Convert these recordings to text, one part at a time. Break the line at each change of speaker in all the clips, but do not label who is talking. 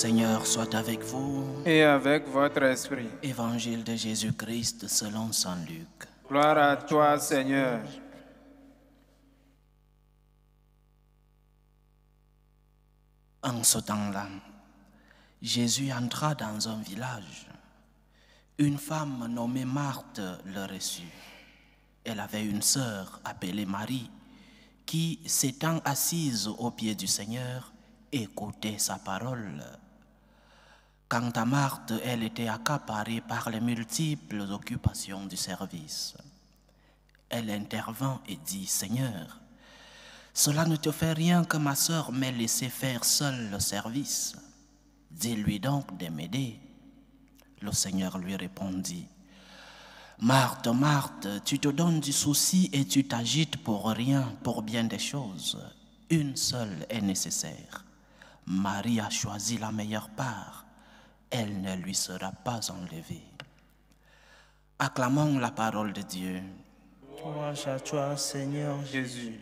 Seigneur soit avec vous. Et avec votre esprit. Évangile de Jésus-Christ selon Saint Luc. Gloire à toi, Seigneur. En ce temps-là, Jésus entra dans un village. Une femme nommée Marthe le reçut. Elle avait une sœur appelée Marie qui, s'étant assise aux pieds du Seigneur, écoutait sa parole Quant à Marthe, elle était accaparée par les multiples occupations du service. Elle intervint et dit, Seigneur, cela ne te fait rien que ma sœur m'ait laissé faire seule le service. Dis-lui donc de m'aider. Le Seigneur lui répondit, Marthe, Marthe, tu te donnes du souci et tu t'agites pour rien, pour bien des choses. Une seule est nécessaire. Marie a choisi la meilleure part elle ne lui sera pas enlevée. Acclamons la parole de Dieu. toi, Seigneur Jésus.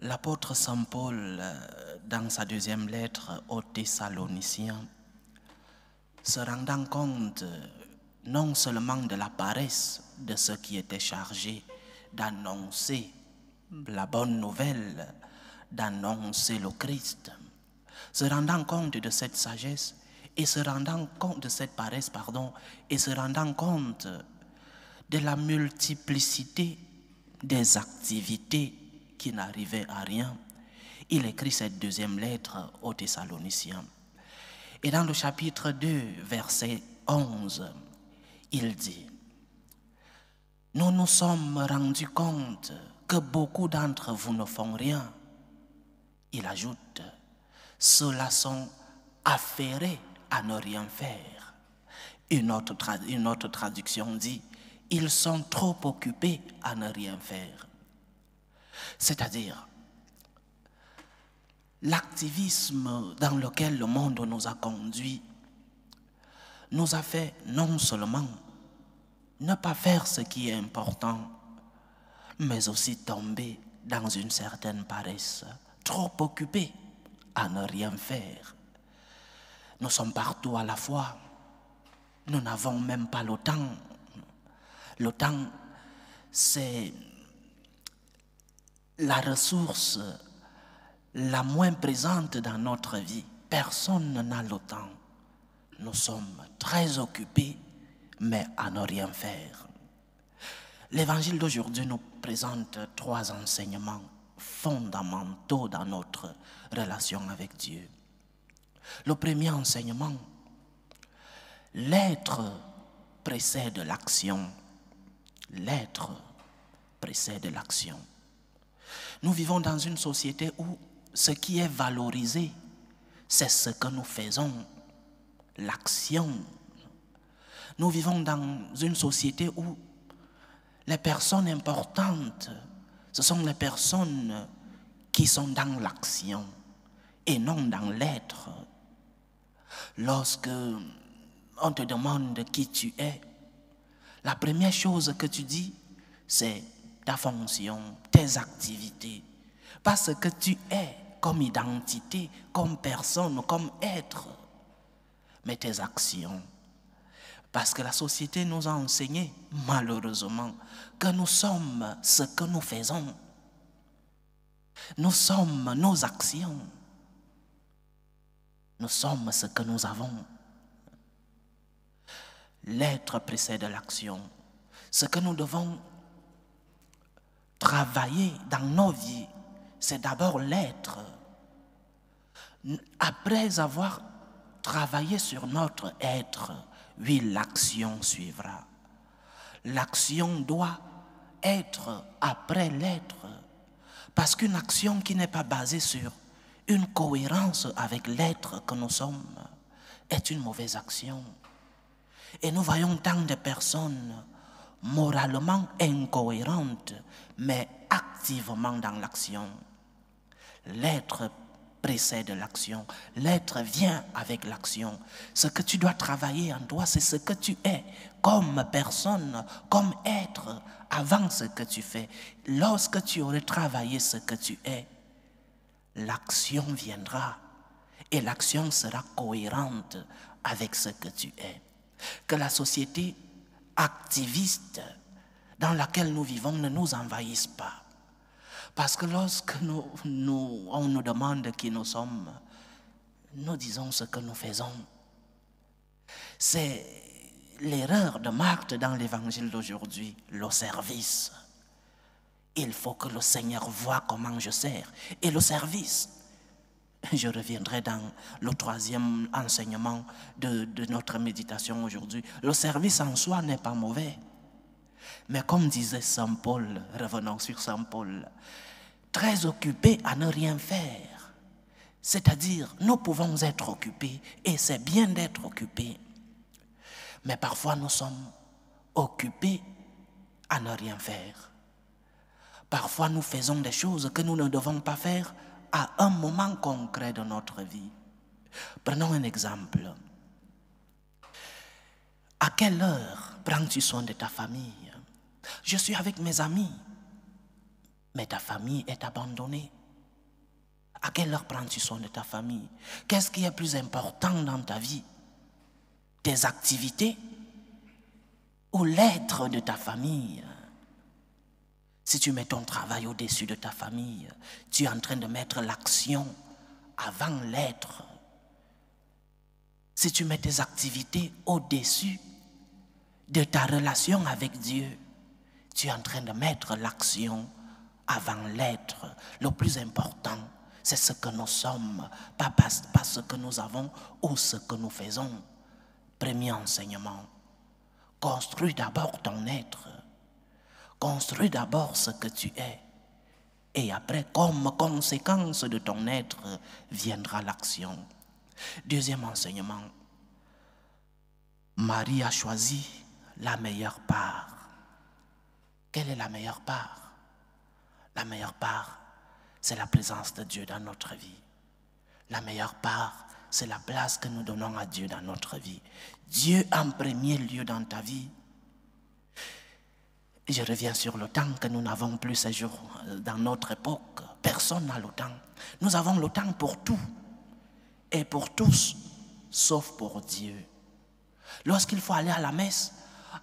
L'apôtre Saint Paul, euh, dans sa deuxième lettre aux Thessaloniciens, se rendant compte euh, non seulement de la paresse de ceux qui étaient chargés d'annoncer la bonne nouvelle, d'annoncer le Christ, se rendant compte de cette sagesse et se rendant compte de cette paresse, pardon, et se rendant compte de la multiplicité des activités qui n'arrivaient à rien, il écrit cette deuxième lettre aux Thessaloniciens. Et dans le chapitre 2, verset 11, il dit, Nous nous sommes rendus compte que beaucoup d'entre vous ne font rien. Il ajoute, ceux sont affairés à ne rien faire. Une autre, une autre traduction dit, ils sont trop occupés à ne rien faire. C'est-à-dire, l'activisme dans lequel le monde nous a conduits nous a fait non seulement ne pas faire ce qui est important, mais aussi tomber dans une certaine paresse, trop occupés à ne rien faire. Nous sommes partout à la fois. Nous n'avons même pas le temps. Le temps, c'est la ressource la moins présente dans notre vie. Personne n'a le temps. Nous sommes très occupés, mais à ne rien faire. L'évangile d'aujourd'hui nous présente trois enseignements fondamentaux dans notre relation avec Dieu. Le premier enseignement, l'être précède l'action. L'être précède l'action. Nous vivons dans une société où ce qui est valorisé, c'est ce que nous faisons, l'action. Nous vivons dans une société où les personnes importantes ce sont les personnes qui sont dans l'action et non dans l'être. Lorsque on te demande qui tu es, la première chose que tu dis, c'est ta fonction, tes activités. Parce que tu es comme identité, comme personne, comme être, mais tes actions. Parce que la société nous a enseigné, malheureusement, que nous sommes ce que nous faisons. Nous sommes nos actions. Nous sommes ce que nous avons. L'être précède l'action. Ce que nous devons travailler dans nos vies, c'est d'abord l'être. Après avoir travaillé sur notre être, oui, l'action suivra. L'action doit être après l'être. Parce qu'une action qui n'est pas basée sur une cohérence avec l'être que nous sommes est une mauvaise action. Et nous voyons tant de personnes moralement incohérentes, mais activement dans l'action. L'être précède l'action. L'être vient avec l'action. Ce que tu dois travailler en toi, c'est ce que tu es comme personne, comme être, avant ce que tu fais. Lorsque tu aurais travaillé ce que tu es, l'action viendra et l'action sera cohérente avec ce que tu es. Que la société activiste dans laquelle nous vivons ne nous envahisse pas. Parce que lorsque nous, nous, on nous demande qui nous sommes, nous disons ce que nous faisons. C'est l'erreur de Marthe dans l'évangile d'aujourd'hui, le service. Il faut que le Seigneur voit comment je sers. Et le service, je reviendrai dans le troisième enseignement de notre méditation aujourd'hui, le service en soi n'est pas mauvais. Mais comme disait Saint Paul, revenons sur Saint Paul, très occupé à ne rien faire. C'est-à-dire, nous pouvons être occupés et c'est bien d'être occupés. Mais parfois, nous sommes occupés à ne rien faire. Parfois, nous faisons des choses que nous ne devons pas faire à un moment concret de notre vie. Prenons un exemple. À quelle heure prends-tu soin de ta famille je suis avec mes amis, mais ta famille est abandonnée. À quelle heure prends-tu soin de ta famille Qu'est-ce qui est plus important dans ta vie Tes activités ou l'être de ta famille Si tu mets ton travail au-dessus de ta famille, tu es en train de mettre l'action avant l'être. Si tu mets tes activités au-dessus de ta relation avec Dieu, tu es en train de mettre l'action avant l'être. Le plus important, c'est ce que nous sommes, pas, ce que nous avons ou ce que nous faisons. Premier enseignement, construis d'abord ton être. Construis d'abord ce que tu es. Et après, comme conséquence de ton être, viendra l'action. Deuxième enseignement, Marie a choisi la meilleure part. Quelle est la meilleure part La meilleure part, c'est la présence de Dieu dans notre vie. La meilleure part, c'est la place que nous donnons à Dieu dans notre vie. Dieu en premier lieu dans ta vie. Je reviens sur le temps que nous n'avons plus ces jours euh, dans notre époque. Personne n'a le temps. Nous avons le temps pour tout et pour tous, sauf pour Dieu. Lorsqu'il faut aller à la messe,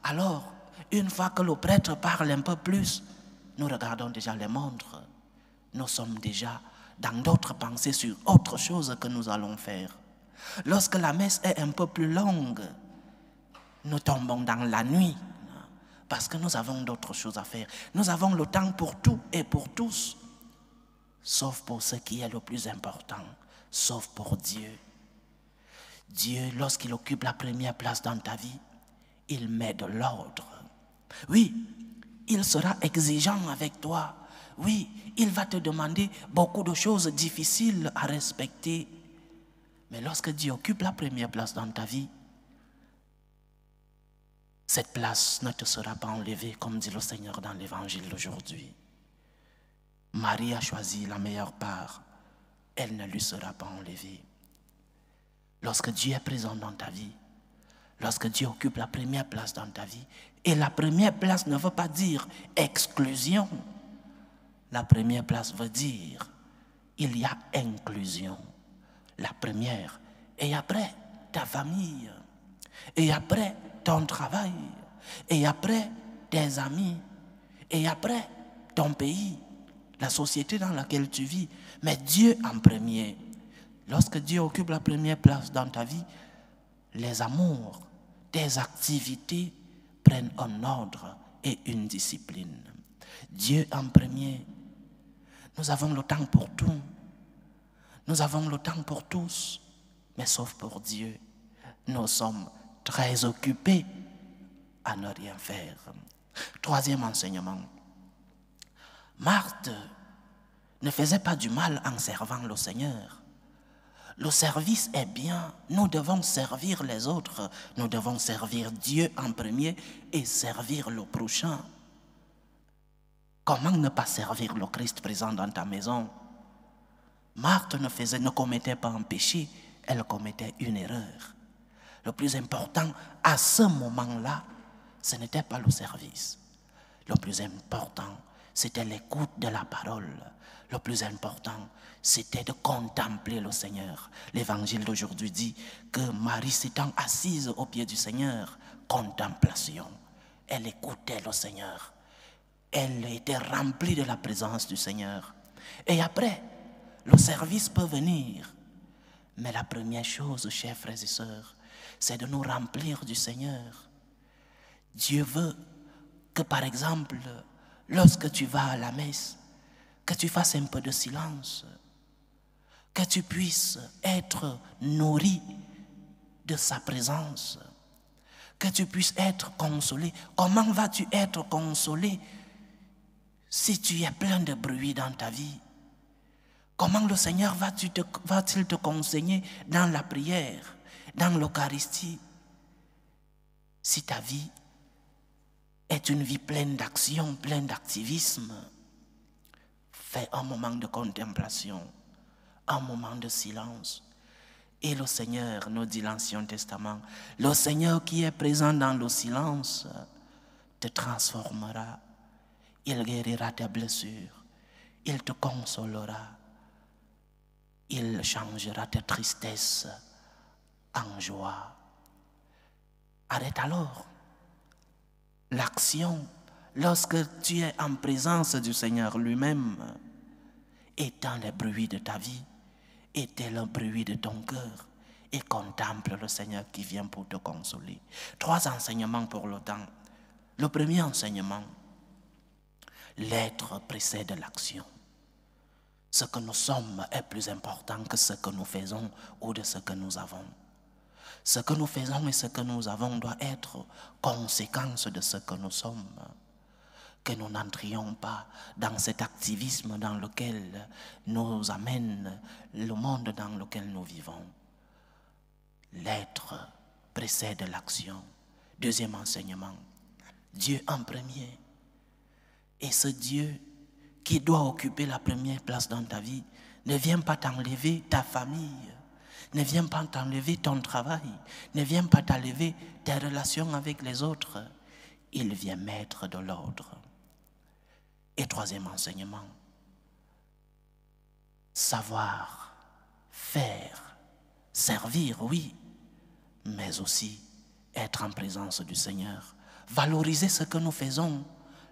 alors une fois que le prêtre parle un peu plus, nous regardons déjà les montres. Nous sommes déjà dans d'autres pensées sur autre chose que nous allons faire. Lorsque la messe est un peu plus longue, nous tombons dans la nuit parce que nous avons d'autres choses à faire. Nous avons le temps pour tout et pour tous, sauf pour ce qui est le plus important, sauf pour Dieu. Dieu, lorsqu'il occupe la première place dans ta vie, il met de l'ordre. Oui, il sera exigeant avec toi. Oui, il va te demander beaucoup de choses difficiles à respecter. Mais lorsque Dieu occupe la première place dans ta vie, cette place ne te sera pas enlevée, comme dit le Seigneur dans l'évangile d'aujourd'hui. Marie a choisi la meilleure part, elle ne lui sera pas enlevée. Lorsque Dieu est présent dans ta vie, lorsque Dieu occupe la première place dans ta vie. Et la première place ne veut pas dire exclusion. La première place veut dire il y a inclusion. La première. Et après, ta famille. Et après, ton travail. Et après, tes amis. Et après, ton pays. La société dans laquelle tu vis. Mais Dieu en premier. Lorsque Dieu occupe la première place dans ta vie, les amours, les activités prennent un ordre et une discipline. Dieu en premier. Nous avons le temps pour tout. Nous avons le temps pour tous, mais sauf pour Dieu. Nous sommes très occupés à ne rien faire. Troisième enseignement. Marthe ne faisait pas du mal en servant le Seigneur. Le service est bien. Nous devons servir les autres. Nous devons servir Dieu en premier et servir le prochain. Comment ne pas servir le Christ présent dans ta maison Marthe ne, faisait, ne commettait pas un péché, elle commettait une erreur. Le plus important à ce moment-là, ce n'était pas le service. Le plus important, c'était l'écoute de la parole. Le plus important, c'était de contempler le Seigneur. L'évangile d'aujourd'hui dit que Marie s'étant assise au pied du Seigneur, contemplation, elle écoutait le Seigneur. Elle était remplie de la présence du Seigneur. Et après, le service peut venir. Mais la première chose, chers frères et sœurs, c'est de nous remplir du Seigneur. Dieu veut que, par exemple, lorsque tu vas à la messe, que tu fasses un peu de silence, que tu puisses être nourri de sa présence, que tu puisses être consolé. Comment vas-tu être consolé si tu es plein de bruit dans ta vie Comment le Seigneur va-t-il te, conseiller dans la prière, dans l'Eucharistie, si ta vie est une vie pleine d'action, pleine d'activisme, Fais un moment de contemplation, un moment de silence. Et le Seigneur, nous dit l'Ancien Testament, le Seigneur qui est présent dans le silence te transformera. Il guérira tes blessures. Il te consolera. Il changera ta tristesse en joie. Arrête alors L'action, lorsque tu es en présence du Seigneur lui-même, étends les bruits de ta vie, étends le bruit de ton cœur et contemple le Seigneur qui vient pour te consoler. Trois enseignements pour le temps. Le premier enseignement, l'être précède l'action. Ce que nous sommes est plus important que ce que nous faisons ou de ce que nous avons. Ce que nous faisons et ce que nous avons doit être conséquence de ce que nous sommes. Que nous n'entrions pas dans cet activisme dans lequel nous amène le monde dans lequel nous vivons. L'être précède l'action. Deuxième enseignement, Dieu en premier. Et ce Dieu qui doit occuper la première place dans ta vie ne vient pas t'enlever ta famille ne vient pas t'enlever ton travail, ne vient pas t'enlever tes relations avec les autres. Il vient mettre de l'ordre. Et troisième enseignement, savoir, faire, servir, oui, mais aussi être en présence du Seigneur, valoriser ce que nous faisons,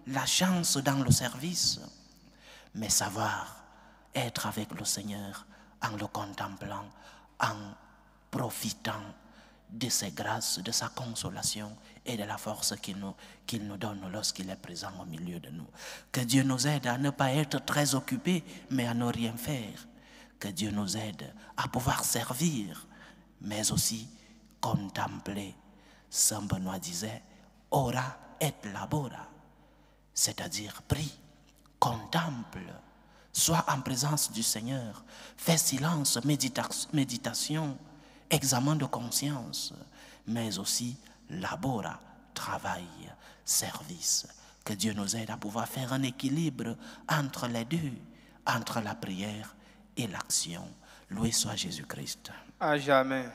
la chance dans le service, mais savoir être avec le Seigneur en le contemplant, en profitant de ses grâces, de sa consolation et de la force qu'il nous, nous donne lorsqu'il est présent au milieu de nous. Que Dieu nous aide à ne pas être très occupés, mais à ne rien faire. Que Dieu nous aide à pouvoir servir, mais aussi contempler. Saint Benoît disait, ora et labora, c'est-à-dire prie, contemple Sois en présence du Seigneur. Fais silence, méditation, examen de conscience, mais aussi labora, travail, service. Que Dieu nous aide à pouvoir faire un équilibre entre les deux, entre la prière et l'action. Loué soit Jésus-Christ. À jamais.